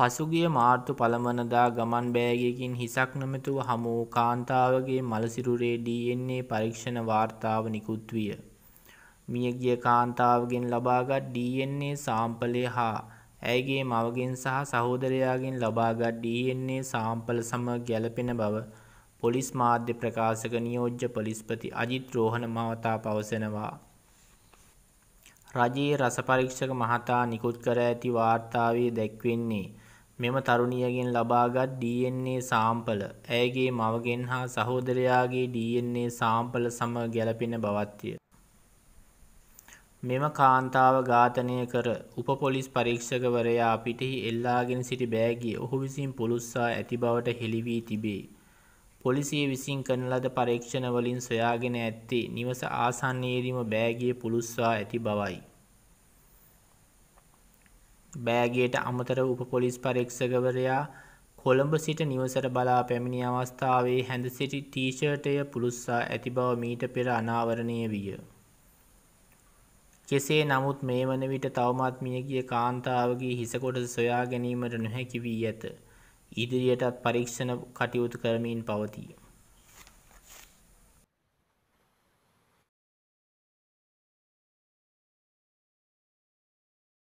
පසුගිය මාර්තු පළමුවනදා ගමන් බෑගයකින් හිසක් නොමැතිව හමු වූ කාන්තාවගේ මළසිරුරේ ඩී.එන්.ඒ. පරීක්ෂණ වාර්තාව නිකුත් විය. මියගිය කාන්තාවගෙන් ලබාගත් ඩී.එන්.ඒ. සාම්පලය හා ඇයගේ මවගෙන් සහ සහෝදරයාගෙන් ලබාගත් ඩී.එන්.ඒ. සාම්පල සමග ගැළපෙන බව පොලිස් මාධ්‍ය ප්‍රකාශක නියෝජ්‍ය පොලිස්පති අජිත් රෝහණ මහතා පවසනවා. රජයේ රස පරීක්ෂක මහතා නිකුත් කර ඇති වාර්තාවේ දැක්වෙන්නේ මෙම තරුණියගෙන් ලබාගත් ඩී.එන්.ඒ සාම්පල ඇයගේ මවගෙන් හා සහෝදරයාගේ ඩී.එන්.ඒ සාම්පල සමග ගැලපෙන බවත්ය. මෙම කාන්තාව ඝාතනය කර උප පොලිස් පරීක්ෂකවරයා පිටෙහි එල්ලාගෙන සිටි බෑගිය ඔහු විසින් පුළුස්සා ඇති බවට හෙළි වී තිබේ. පොලිසිය විසින් කරන ලද පරීක්ෂණවලින් සොයාගෙන ඇත්තේ නිවස ආසන්නයේදීම බෑගිය පුළුස්සා ඇති බවයි. බෑගයට අමතර උප පොලිස් පරීක්ෂකවරයා කොළඹ සිට නිවසට බලා පැමිණි අවස්ථාවේ හැඳ සිටි ටීෂර්ටය පුළුස්සා ඇති බව මීට පෙර අනාවරණය විය. කෙසේ නමුත් මේ වන විට තවමත් මියගිය කාන්තාවගේ හිසකොටස සොයා ගැනීමට නොහැකි වී ඇත. ඉදිරියටත් පරීක්ෂණ කටයුතු කරමින් පවතියි.